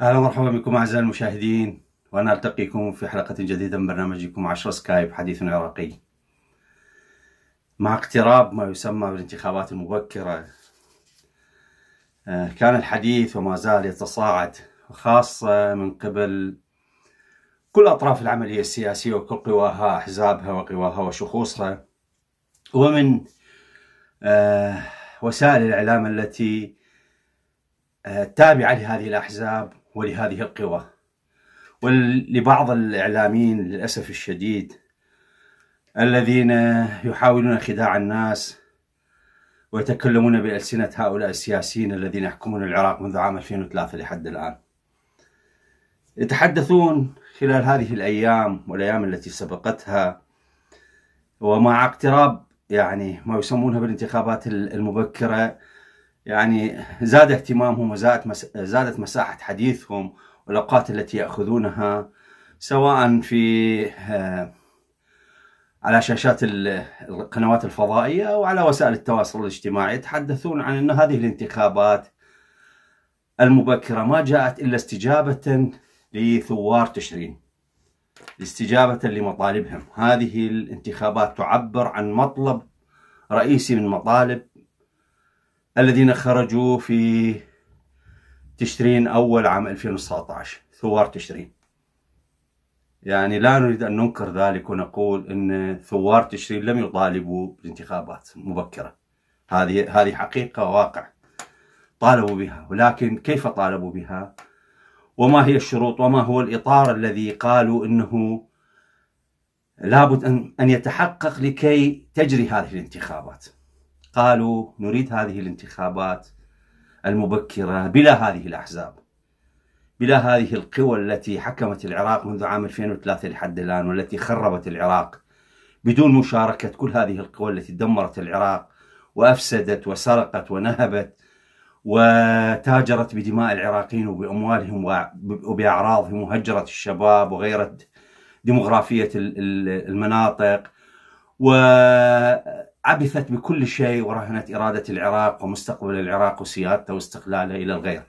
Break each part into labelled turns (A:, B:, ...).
A: اهلا ومرحبا بكم اعزائي المشاهدين وانا التقيكم في حلقه جديده من برنامجكم 10 سكايب حديث عراقي. مع اقتراب ما يسمى بالانتخابات المبكره آه، كان الحديث وما زال يتصاعد خاصة من قبل كل أطراف العملية السياسية وكل قواها أحزابها وقواها وشخوصها ومن آه، وسائل الإعلام التي آه، تابعة لهذه الأحزاب ولهذه القوى ولبعض الإعلاميين للأسف الشديد الذين يحاولون خداع الناس ويتكلمون بألسنة هؤلاء السياسيين الذين يحكمون العراق منذ عام 2003 لحد الآن يتحدثون خلال هذه الأيام والأيام التي سبقتها ومع اقتراب يعني ما يسمونها بالانتخابات المبكرة يعني زاد اهتمامهم وزادت زادت مساحة حديثهم والأوقات التي يأخذونها سواء في آه، على شاشات القنوات الفضائية أو على وسائل التواصل الاجتماعي يتحدثون عن أن هذه الانتخابات المبكرة ما جاءت إلا استجابة لثوار تشرين استجابة لمطالبهم هذه الانتخابات تعبر عن مطلب رئيسي من مطالب الذين خرجوا في تشرين أول عام 2019 ثوار تشرين يعني لا نريد أن ننكر ذلك ونقول أن ثوار تشرين لم يطالبوا بانتخابات مبكرة هذه هذه حقيقة واقع طالبوا بها ولكن كيف طالبوا بها؟ وما هي الشروط وما هو الإطار الذي قالوا أنه لابد أن يتحقق لكي تجري هذه الانتخابات قالوا نريد هذه الانتخابات المبكرة بلا هذه الأحزاب بلا هذه القوى التي حكمت العراق منذ عام 2003 لحد الآن والتي خربت العراق بدون مشاركة كل هذه القوى التي دمرت العراق وأفسدت وسرقت ونهبت وتاجرت بدماء العراقيين وبأموالهم وبأعراضهم وهجرت الشباب وغيرت ديموغرافية المناطق وعبثت بكل شيء ورهنت إرادة العراق ومستقبل العراق وسيادته واستقلاله إلى الغير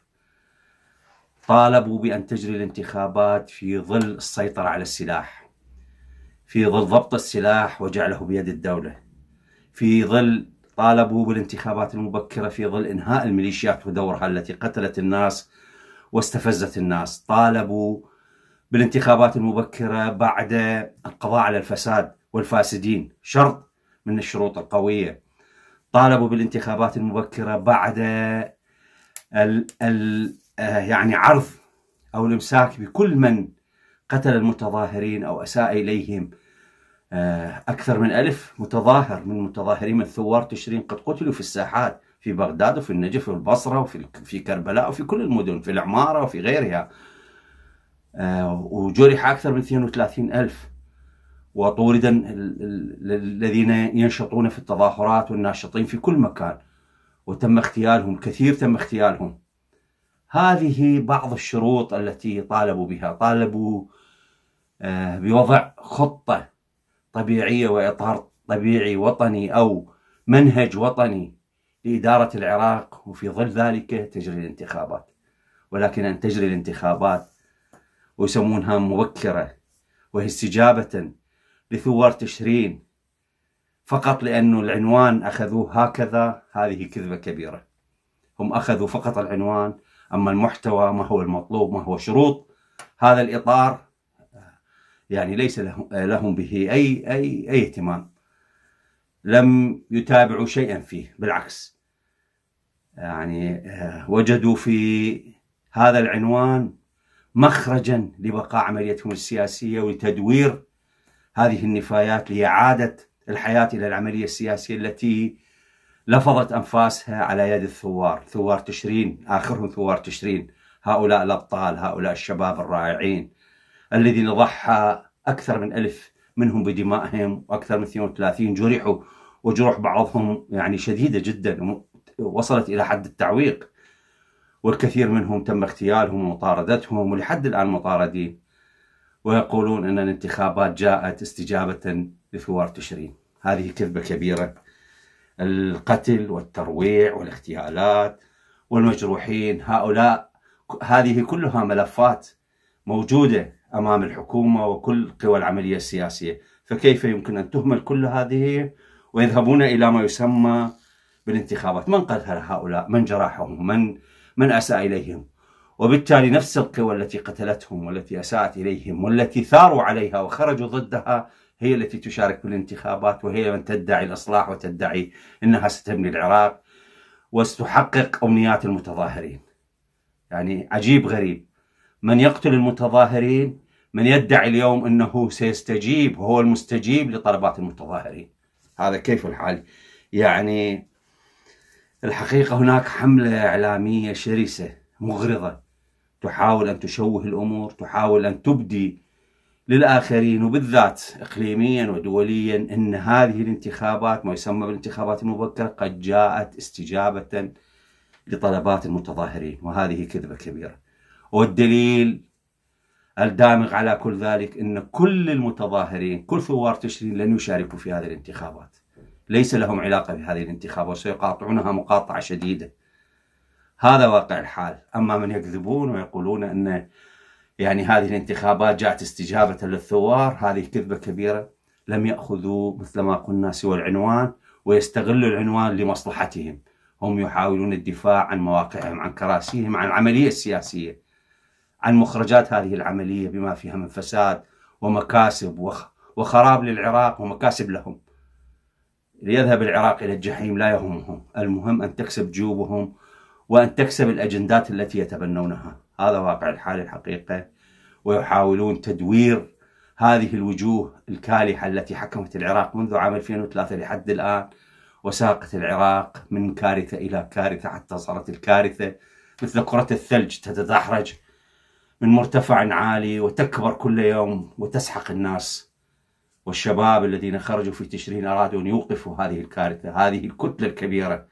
A: طالبوا بأن تجري الانتخابات في ظل السيطرة على السلاح في ظل ضبط السلاح وجعله بيد الدولة في ظل طالبوا بالانتخابات المبكرة في ظل إنهاء الميليشيات ودورها التي قتلت الناس واستفزت الناس طالبوا بالانتخابات المبكرة بعد القضاء على الفساد والفاسدين شرط من الشروط القوية طالبوا بالانتخابات المبكرة بعد ال ال آه، يعني عرض أو الإمساك بكل من قتل المتظاهرين أو أساء إليهم آه، أكثر من ألف متظاهر من متظاهرين من ثوار تشرين قد قتلوا في الساحات في بغداد وفي النجف والبصرة وفي في كربلاء وفي كل المدن في العمارة وفي غيرها آه، وجرح أكثر من 32 ألف وطوردا الذين ينشطون في التظاهرات والناشطين في كل مكان وتم اغتيالهم كثير تم اغتيالهم هذه بعض الشروط التي طالبوا بها طالبوا آه، بوضع خطة طبيعية وإطار طبيعي وطني أو منهج وطني لإدارة العراق وفي ظل ذلك تجري الانتخابات ولكن أن تجري الانتخابات ويسمونها مبكرة وهي استجابة لثوار تشرين فقط لأنه العنوان أخذوه هكذا هذه كذبة كبيرة هم أخذوا فقط العنوان أما المحتوى ما هو المطلوب ما هو شروط هذا الإطار يعني ليس لهم به أي, أي, أي اهتمام لم يتابعوا شيئا فيه بالعكس يعني آه، وجدوا في هذا العنوان مخرجا لبقاء عمليتهم السياسية ولتدوير هذه النفايات لإعادة الحياة إلى العملية السياسية التي لفظت أنفاسها على يد الثوار ثوار تشرين آخرهم ثوار تشرين هؤلاء الأبطال هؤلاء الشباب الرائعين الذين ضحى أكثر من ألف منهم بدمائهم وأكثر من 32 جرحوا وجروح بعضهم يعني شديدة جدا وصلت إلى حد التعويق والكثير منهم تم اغتيالهم ومطاردتهم ولحد الآن مطاردين ويقولون أن الانتخابات جاءت استجابة لثوار تشرين هذه كذبة كبيرة القتل والترويع والاغتيالات والمجروحين هؤلاء هذه كلها ملفات موجودة امام الحكومه وكل قوى العمليه السياسيه، فكيف يمكن ان تهمل كل هذه ويذهبون الى ما يسمى بالانتخابات، من قتل هؤلاء؟ من جرحهم؟ من من اساء اليهم؟ وبالتالي نفس القوى التي قتلتهم والتي اساءت اليهم والتي ثاروا عليها وخرجوا ضدها هي التي تشارك بالانتخابات وهي من تدعي الاصلاح وتدعي انها ستبني العراق وستحقق امنيات المتظاهرين. يعني عجيب غريب من يقتل المتظاهرين من يدعي اليوم أنه سيستجيب هو المستجيب لطلبات المتظاهرين هذا كيف الحال يعني الحقيقة هناك حملة إعلامية شرسة مغرضة تحاول أن تشوه الأمور تحاول أن تبدي للآخرين وبالذات إقليميا ودوليا أن هذه الانتخابات ما يسمى بالانتخابات المبكرة قد جاءت استجابة لطلبات المتظاهرين وهذه كذبة كبيرة والدليل الدامغ على كل ذلك أن كل المتظاهرين كل ثوار تشرين لن يشاركوا في هذه الانتخابات ليس لهم علاقة بهذه الانتخابات وسيقاطعونها مقاطعة شديدة هذا واقع الحال أما من يكذبون ويقولون أن يعني هذه الانتخابات جاءت استجابة للثوار هذه كذبة كبيرة لم يأخذوا مثل ما قلنا سوى العنوان ويستغلوا العنوان لمصلحتهم هم يحاولون الدفاع عن مواقعهم عن كراسيهم عن العملية السياسية عن مخرجات هذه العملية بما فيها من فساد ومكاسب وخراب للعراق ومكاسب لهم ليذهب العراق إلى الجحيم لا يهمهم المهم أن تكسب جيوبهم وأن تكسب الأجندات التي يتبنونها هذا واقع الحال الحقيقة ويحاولون تدوير هذه الوجوه الكالحة التي حكمت العراق منذ عام 2003 لحد الآن وساقت العراق من كارثة إلى كارثة حتى صارت الكارثة مثل كرة الثلج تتدحرج من مرتفع عالي وتكبر كل يوم وتسحق الناس والشباب الذين خرجوا في تشرين أرادوا أن يوقفوا هذه الكارثة هذه الكتلة الكبيرة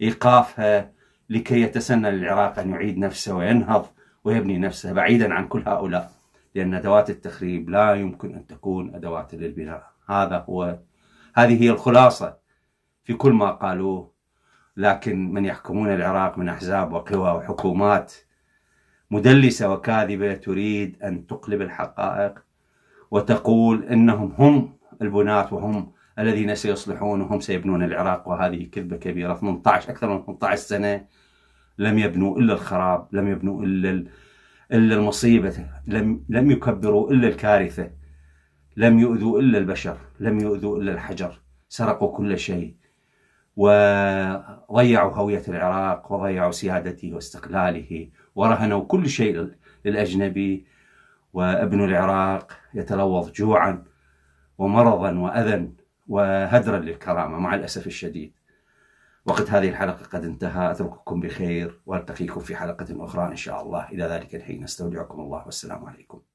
A: إيقافها لكي يتسنى للعراق أن يعيد نفسه وينهض ويبني نفسه بعيدا عن كل هؤلاء لأن أدوات التخريب لا يمكن أن تكون أدوات للبناء هذا هو هذه هي الخلاصة في كل ما قالوه لكن من يحكمون العراق من أحزاب وقوى وحكومات مدلسة وكاذبة تريد أن تقلب الحقائق وتقول أنهم هم البناة وهم الذين سيصلحون وهم سيبنون العراق وهذه كذبة كبيرة 18 أكثر من 18 سنة لم يبنوا إلا الخراب لم يبنوا إلا إلا المصيبة لم لم يكبروا إلا الكارثة لم يؤذوا إلا البشر لم يؤذوا إلا الحجر سرقوا كل شيء وضيعوا هوية العراق وضيعوا سيادته واستقلاله ورهنوا كل شيء للأجنبي وابن العراق يتلوظ جوعا ومرضا وأذى وهدرا للكرامة مع الأسف الشديد وقت هذه الحلقة قد انتهى أترككم بخير وألتقيكم في حلقة أخرى إن شاء الله إلى ذلك الحين استودعكم الله والسلام عليكم